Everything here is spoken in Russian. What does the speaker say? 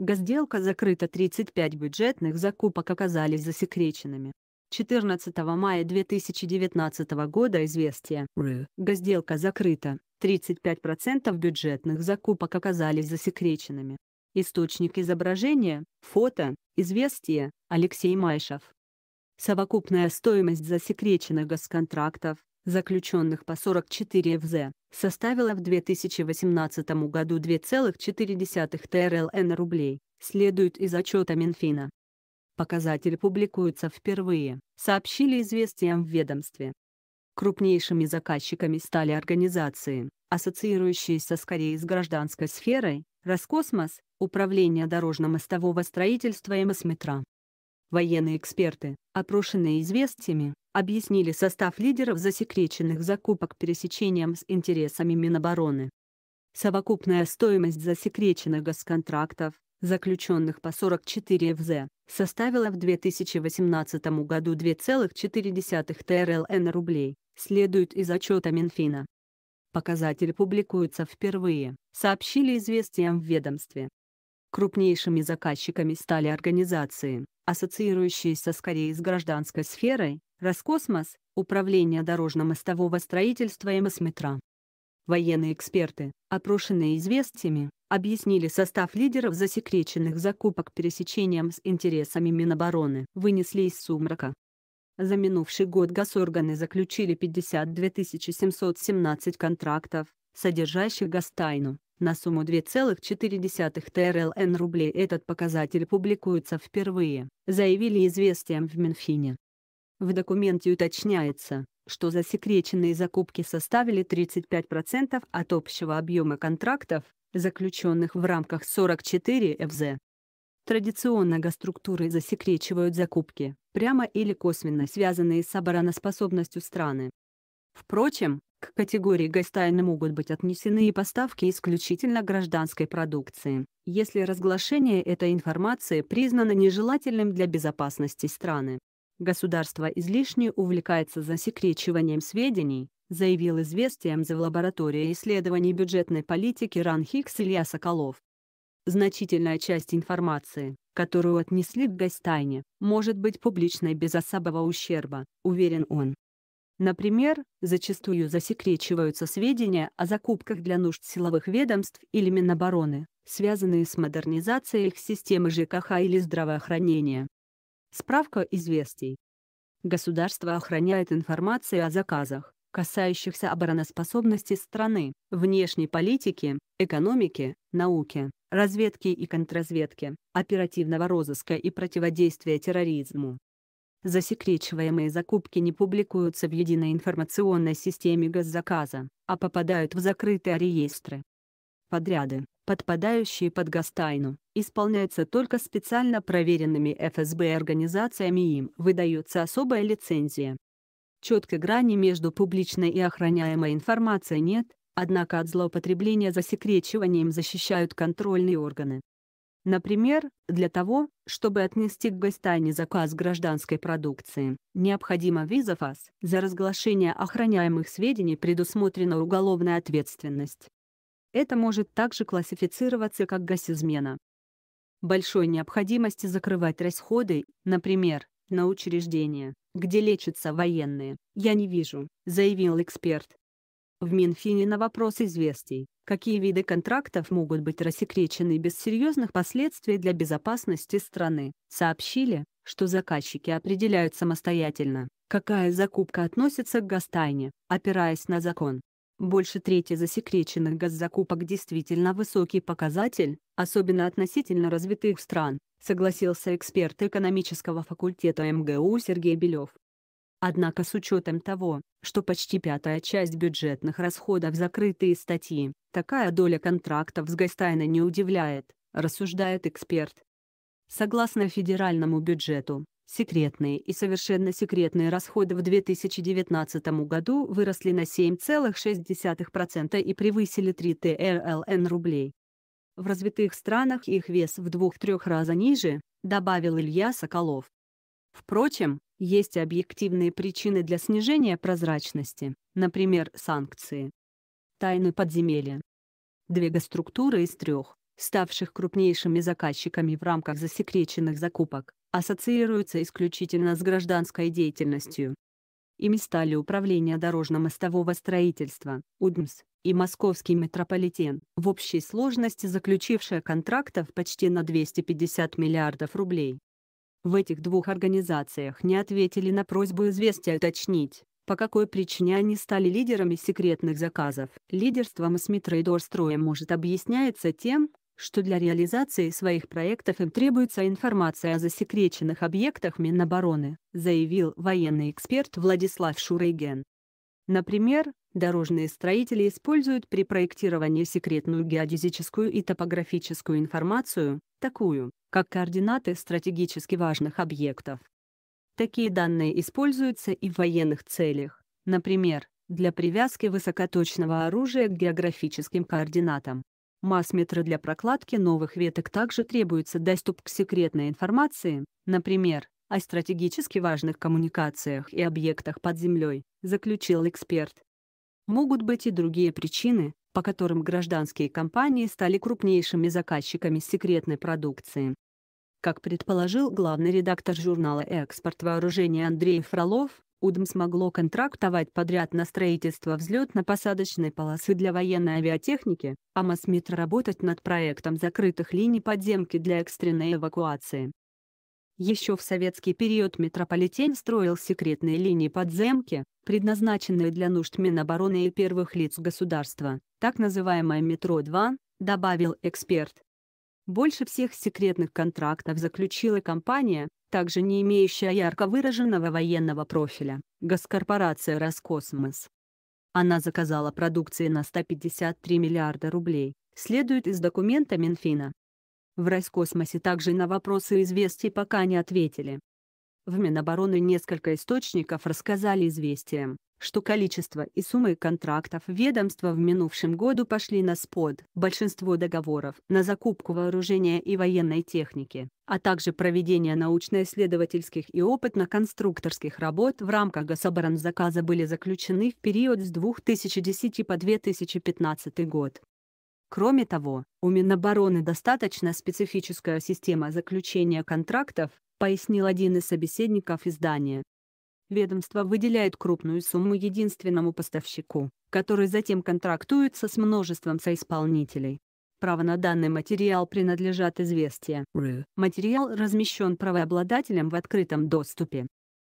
Газделка закрыта 35 бюджетных закупок оказались засекреченными. 14 мая 2019 года известие Газделка закрыта. 35% бюджетных закупок оказались засекреченными. Источник изображения, фото, известие, Алексей Майшев. Совокупная стоимость засекреченных госконтрактов заключенных по 44 ФЗ, составила в 2018 году 2,4 ТРЛН рублей, следует из отчета Минфина. Показатель публикуется впервые, сообщили известиям в ведомстве. Крупнейшими заказчиками стали организации, ассоциирующиеся скорее с гражданской сферой, Роскосмос, Управление дорожно-мостового строительства и Мосметра. Военные эксперты, опрошенные известиями, объяснили состав лидеров засекреченных закупок пересечением с интересами Минобороны. Совокупная стоимость засекреченных госконтрактов, заключенных по 44 ФЗ, составила в 2018 году 2,4 ТРЛН рублей, следует из отчета Минфина. Показатель публикуется впервые, сообщили известиям в ведомстве. Крупнейшими заказчиками стали организации, ассоциирующиеся скорее с гражданской сферой, Роскосмос, Управление дорожно-мостового строительства и Мосметра. Военные эксперты, опрошенные известиями, объяснили состав лидеров засекреченных закупок пересечением с интересами Минобороны, вынесли из сумрака. За минувший год госорганы заключили 52 717 контрактов, содержащих гостайну, на сумму 2,4 ТРЛН рублей этот показатель публикуется впервые, заявили известиям в Минфине. В документе уточняется, что засекреченные закупки составили 35% от общего объема контрактов, заключенных в рамках 44 ФЗ. Традиционно госструктуры засекречивают закупки, прямо или косвенно связанные с обороноспособностью страны. Впрочем, к категории гостайны могут быть отнесены и поставки исключительно гражданской продукции, если разглашение этой информации признано нежелательным для безопасности страны. Государство излишне увлекается засекречиванием сведений, заявил известием за лабораторией исследований бюджетной политики РАН Хикс Илья Соколов. Значительная часть информации, которую отнесли к гостайне, может быть публичной без особого ущерба, уверен он. Например, зачастую засекречиваются сведения о закупках для нужд силовых ведомств или Минобороны, связанные с модернизацией их системы ЖКХ или здравоохранения. Справка известий. Государство охраняет информацию о заказах, касающихся обороноспособности страны, внешней политики, экономики, науки, разведки и контрразведки, оперативного розыска и противодействия терроризму. Засекречиваемые закупки не публикуются в единой информационной системе госзаказа, а попадают в закрытые реестры. Подряды, подпадающие под гостайну, исполняются только специально проверенными ФСБ организациями и им выдается особая лицензия. Четкой грани между публичной и охраняемой информацией нет, однако от злоупотребления засекречиванием защищают контрольные органы. Например, для того, чтобы отнести к гостайне заказ гражданской продукции, необходима виза ФАС. За разглашение охраняемых сведений предусмотрена уголовная ответственность. Это может также классифицироваться как госизмена. Большой необходимости закрывать расходы, например, на учреждения, где лечатся военные, я не вижу, заявил эксперт. В Минфине на вопрос известий, какие виды контрактов могут быть рассекречены без серьезных последствий для безопасности страны, сообщили, что заказчики определяют самостоятельно, какая закупка относится к гостайне, опираясь на закон. Больше трети засекреченных госзакупок действительно высокий показатель, особенно относительно развитых стран, согласился эксперт экономического факультета МГУ Сергей Белев. Однако с учетом того, что почти пятая часть бюджетных расходов закрытые статьи, такая доля контрактов с Гастайна не удивляет, рассуждает эксперт. Согласно федеральному бюджету, секретные и совершенно секретные расходы в 2019 году выросли на 7,6% и превысили 3 ТРЛН рублей. В развитых странах их вес в 2-3 раза ниже, добавил Илья Соколов. Впрочем, есть объективные причины для снижения прозрачности, например, санкции. Тайны подземелья. Две госструктуры из трех, ставших крупнейшими заказчиками в рамках засекреченных закупок, ассоциируются исключительно с гражданской деятельностью. Ими стали Управление дорожно-мостового строительства, УДМС, и Московский метрополитен, в общей сложности заключившие контрактов почти на 250 миллиардов рублей. В этих двух организациях не ответили на просьбу известия уточнить, по какой причине они стали лидерами секретных заказов. Лидерство Мосметроидорстроя может объясняется тем, что для реализации своих проектов им требуется информация о засекреченных объектах Минобороны, заявил военный эксперт Владислав Шурейген. Например, дорожные строители используют при проектировании секретную геодезическую и топографическую информацию, такую, как координаты стратегически важных объектов. Такие данные используются и в военных целях, например, для привязки высокоточного оружия к географическим координатам масс-метры для прокладки новых веток также требуется доступ к секретной информации, например, о стратегически важных коммуникациях и объектах под землей, заключил эксперт. Могут быть и другие причины, по которым гражданские компании стали крупнейшими заказчиками секретной продукции. Как предположил главный редактор журнала «Экспорт вооружения» Андрей Фролов, Удом смогло контрактовать подряд на строительство взлетно-посадочной полосы для военной авиатехники, а Мосмит работать над проектом закрытых линий подземки для экстренной эвакуации. Еще в советский период метрополитен строил секретные линии подземки, предназначенные для нужд Минобороны и первых лиц государства, так называемое «Метро-2», добавил эксперт. Больше всех секретных контрактов заключила компания, также не имеющая ярко выраженного военного профиля, госкорпорация «Роскосмос». Она заказала продукции на 153 миллиарда рублей, следует из документа Минфина. В Роскосмосе также на вопросы известий пока не ответили. В Минобороны несколько источников рассказали известиям, что количество и суммы контрактов ведомства в минувшем году пошли на спод, большинство договоров на закупку вооружения и военной техники, а также проведение научно-исследовательских и опытно-конструкторских работ в рамках гособоронзаказа были заключены в период с 2010 по 2015 год. Кроме того, у Минобороны достаточно специфическая система заключения контрактов, пояснил один из собеседников издания. Ведомство выделяет крупную сумму единственному поставщику, который затем контрактуется с множеством соисполнителей. Право на данный материал принадлежат известия. Материал размещен правообладателем в открытом доступе.